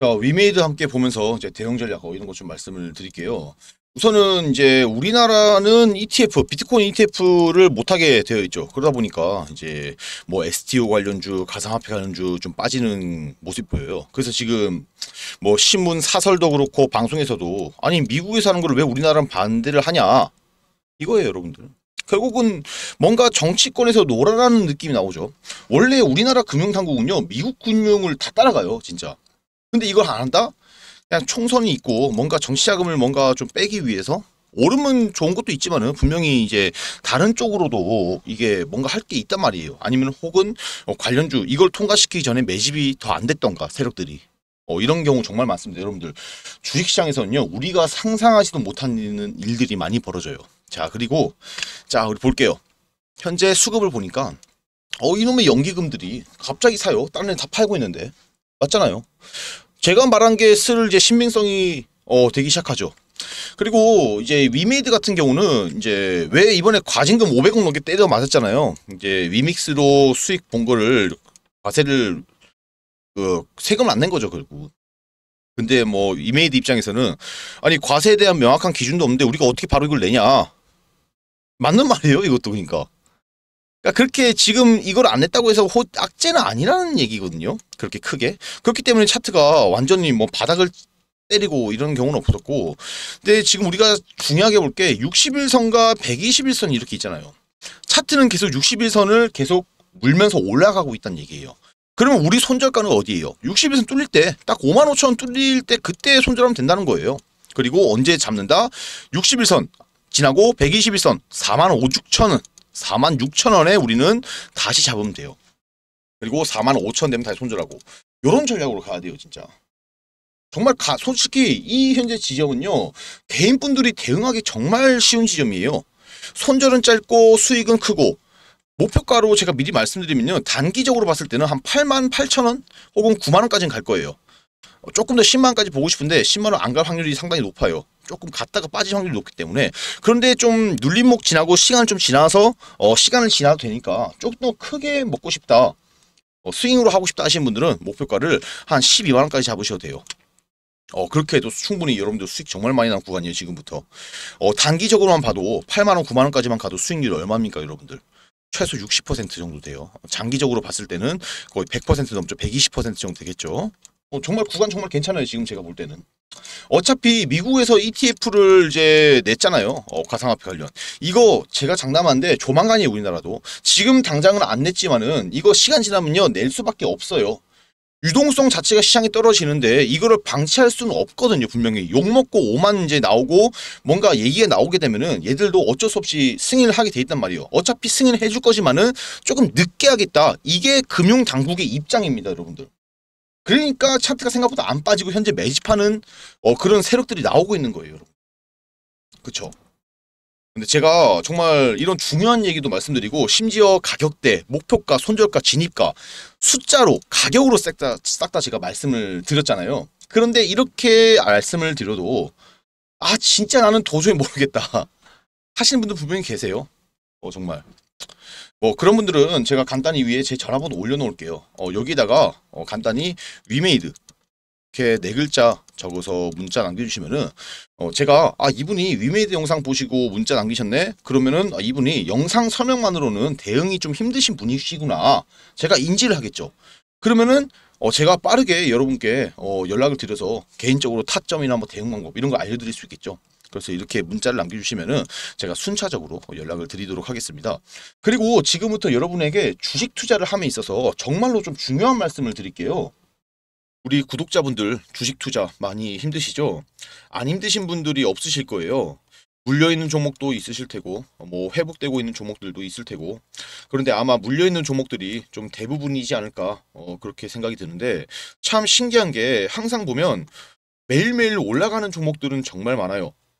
자, 어, 위메이드 함께 보면서 이제 대형 전략 뭐 이런 것 좀 말씀을 드릴게요. 우선은 이제 우리나라는 ETF, 비트코인 ETF를 못하게 되어 있죠. 그러다 보니까 이제 뭐 STO 관련주, 가상화폐 관련주 좀 빠지는 모습 보여요. 그래서 지금 뭐 신문 사설도 그렇고 방송에서도 아니 미국에서 하는 걸 왜 우리나라는 반대를 하냐 이거예요, 여러분들. 결국은 뭔가 정치권에서 놀아라는 느낌이 나오죠. 원래 우리나라 금융당국은요 미국 금융을 다 따라가요, 진짜. 근데 이걸 안 한다? 그냥 총선이 있고 뭔가 정치자금을 뭔가 좀 빼기 위해서 오름은 좋은 것도 있지만은 분명히 이제 다른 쪽으로도 이게 뭔가 할 게 있단 말이에요. 아니면 혹은 어, 관련주 이걸 통과시키기 전에 매집이 더 안 됐던가 세력들이. 어, 이런 경우 정말 많습니다. 여러분들 주식시장에서는요 우리가 상상하지도 못하는 일들이 많이 벌어져요. 자 그리고 자 우리 볼게요. 현재 수급을 보니까 어 이놈의 연기금들이 갑자기 사요. 다른 애 다 팔고 있는데 맞잖아요. 제가 말한 게슬 이제 신빙성이 어, 되기 시작하죠. 그리고 이제 위메이드 같은 경우는 이제 왜 이번에 과징금 500억 넘게 때려 맞았잖아요. 이제 위믹스로 수익 본 거를 과세를 그 세금을 안 낸 거죠 결국. 근데 뭐 위메이드 입장에서는 아니 과세에 대한 명확한 기준도 없는데 우리가 어떻게 바로 이걸 내냐? 맞는 말이에요 이것도 그러니까. 그러니까 그렇게 지금 이걸 안 했다고 해서 호, 악재는 아니라는 얘기거든요. 그렇게 크게. 그렇기 때문에 차트가 완전히 뭐 바닥을 때리고 이런 경우는 없었고 근데 지금 우리가 중요하게 볼 게 60일선과 121선 이렇게 있잖아요. 차트는 계속 60일선을 계속 물면서 올라가고 있다는 얘기예요. 그러면 우리 손절가는 어디예요? 60일선 뚫릴 때 딱 5만 5천 뚫릴 때 그때 손절하면 된다는 거예요. 그리고 언제 잡는다? 60일선 지나고 121선 4만 5 6천원 4만 6천 원에 우리는 다시 잡으면 돼요. 그리고 4만 5천 되면 다시 손절하고 요런 전략으로 가야 돼요 진짜. 정말 가, 솔직히 이 현재 지점은요 개인분들이 대응하기 정말 쉬운 지점이에요. 손절은 짧고 수익은 크고 목표가로 제가 미리 말씀드리면요 단기적으로 봤을 때는 한 8만 8천 원 혹은 9만 원까지는 갈 거예요. 어, 조금 더 10만원까지 보고 싶은데 10만원 안 갈 확률이 상당히 높아요. 조금 갔다가 빠질 확률이 높기 때문에 그런데 좀 눌림목 지나고 시간 을좀 지나서 어, 시간을 지나도 되니까 조금 더 크게 먹고 싶다. 어, 스윙으로 하고 싶다 하시는 분들은 목표가를 한 12만원까지 잡으셔도 돼요. 어 그렇게 해도 충분히 여러분들 수익 정말 많이 난 구간이에요 지금부터 어 단기적으로만 봐도 8만원 9만원까지만 가도 수익률 얼마입니까 여러분들 최소 60% 정도 돼요 장기적으로 봤을 때는 거의 100% 넘죠 120% 정도 되겠죠 어, 정말 구간 정말 괜찮아요. 지금 제가 볼 때는. 어차피 미국에서 ETF를 이제 냈잖아요. 어, 가상화폐 관련. 이거 제가 장담한데 조만간에 우리나라도 지금 당장은 안 냈지만은 이거 시간 지나면요. 낼 수밖에 없어요. 유동성 자체가 시장이 떨어지는데 이거를 방치할 수는 없거든요 분명히 욕먹고 오만 이제 나오고 뭔가 얘기가 나오게 되면은 얘들도 어쩔 수 없이 승인을 하게 돼 있단 말이에요 어차피 승인을 해줄 거지만은 조금 늦게 하겠다 이게 금융당국의 입장입니다 여러분들 그러니까 차트가 생각보다 안 빠지고 현재 매집하는 어, 그런 세력들이 나오고 있는 거예요. 여러분. 그쵸? 근데 제가 정말 이런 중요한 얘기도 말씀드리고 심지어 가격대, 목표가, 손절가, 진입가 숫자로 가격으로 싹다 싹다 제가 말씀을 드렸잖아요. 그런데 이렇게 말씀을 드려도 아 진짜 나는 도저히 모르겠다 하시는 분들 분명히 계세요. 어 정말 뭐 그런 분들은 제가 간단히 위에 제 전화번호 올려놓을게요. 어, 여기다가 어, 간단히 위메이드 이렇게 네 글자 적어서 문자 남겨주시면은 어, 제가 아 이분이 위메이드 영상 보시고 문자 남기셨네 그러면은 아, 이분이 영상 설명만으로는 대응이 좀 힘드신 분이시구나 제가 인지를 하겠죠. 그러면은 어, 제가 빠르게 여러분께 어, 연락을 드려서 개인적으로 타점이나 뭐 대응 방법 이런 거 알려드릴 수 있겠죠. 그래서 이렇게 문자를 남겨주시면은 제가 순차적으로 연락을 드리도록 하겠습니다. 그리고 지금부터 여러분에게 주식 투자를 함에 있어서 정말로 좀 중요한 말씀을 드릴게요. 우리 구독자분들 주식 투자 많이 힘드시죠? 안 힘드신 분들이 없으실 거예요. 물려있는 종목도 있으실 테고 뭐 회복되고 있는 종목들도 있을 테고 그런데 아마 물려있는 종목들이 좀 대부분이지 않을까 어, 그렇게 생각이 드는데 참 신기한 게 항상 보면 매일매일 올라가는 종목들은 정말 많아요.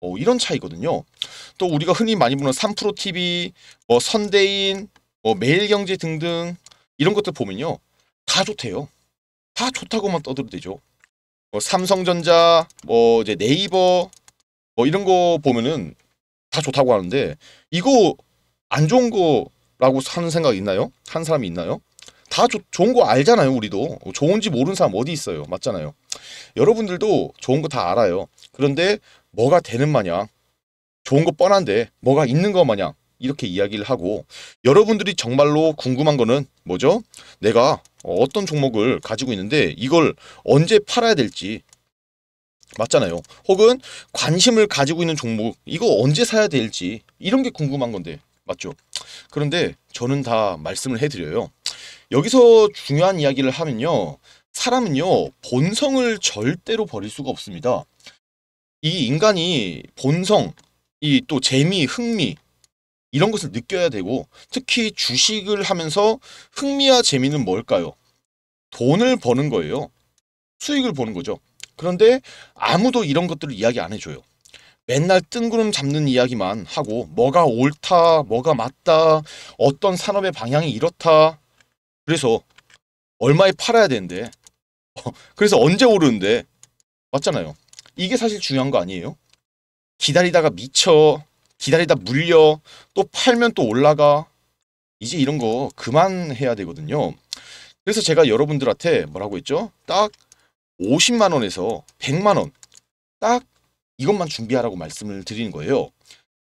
어, 이런 차이거든요. 또 우리가 흔히 많이 보는 3프로 TV, 뭐 선대인, 뭐 매일경제 등등 이런 것들 보면요. 다 좋대요. 다 좋다고만 떠들어도되죠뭐 삼성전자, 뭐 이제 네이버 뭐 이런 거 보면은 다 좋다고 하는데 이거 안 좋은 거라고 하는 생각 있나요? 한 사람이 있나요? 다 조, 좋은 거 알잖아요 우리도 좋은지 모르는 사람 어디 있어요 맞잖아요 여러분들도 좋은 거 다 알아요 그런데 뭐가 되는 마냥 좋은 거 뻔한데 뭐가 있는 거 마냥 이렇게 이야기를 하고 여러분들이 정말로 궁금한 거는 뭐죠? 내가 어떤 종목을 가지고 있는데 이걸 언제 팔아야 될지 맞잖아요. 혹은 관심을 가지고 있는 종목 이거 언제 사야 될지 이런 게 궁금한 건데 맞죠? 그런데 저는 다 말씀을 해드려요. 여기서 중요한 이야기를 하면요. 사람은요. 본성을 절대로 버릴 수가 없습니다. 이 인간이 본성, 이 또 재미, 흥미 이런 것을 느껴야 되고 특히 주식을 하면서 흥미와 재미는 뭘까요? 돈을 버는 거예요. 수익을 보는 거죠. 그런데 아무도 이런 것들을 이야기 안 해줘요. 맨날 뜬구름 잡는 이야기만 하고 뭐가 옳다, 뭐가 맞다, 어떤 산업의 방향이 이렇다 그래서 얼마에 팔아야 되는데 그래서 언제 오르는데 맞잖아요. 이게 사실 중요한 거 아니에요? 기다리다가 미쳐 기다리다 물려 또 팔면 또 올라가 이제 이런 거 그만해야 되거든요. 그래서 제가 여러분들한테 뭐라고 했죠? 딱 50만 원에서 100만 원딱 이것만 준비하라고 말씀을 드리는 거예요.